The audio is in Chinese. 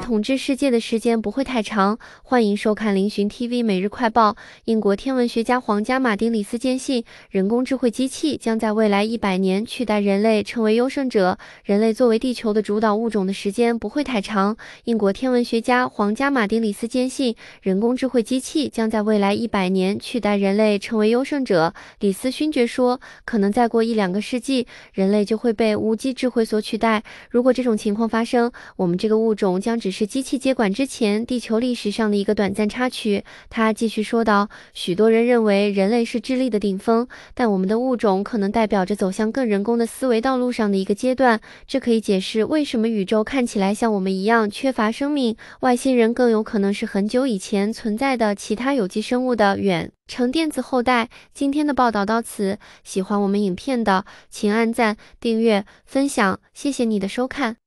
统治世界的时间不会太长。欢迎收看《零寻 TV 每日快报》。英国天文学家皇家马丁里斯坚信，人工智慧机器将在未来一百年取代人类成为优胜者。人类作为地球的主导物种的时间不会太长。英国天文学家皇家马丁里斯坚信，人工智慧机器将在未来一百年取代人类成为优胜者。李斯勋爵说，可能再过一两个世纪，人类就会被无机智慧所取代。如果这种情况发生，我们这个物种将只。是机器接管之前地球历史上的一个短暂插曲。他继续说道：“许多人认为人类是智力的顶峰，但我们的物种可能代表着走向更人工的思维道路上的一个阶段。这可以解释为什么宇宙看起来像我们一样缺乏生命。外星人更有可能是很久以前存在的其他有机生物的远程电子后代。”今天的报道到此。喜欢我们影片的，请按赞、订阅、分享。谢谢你的收看。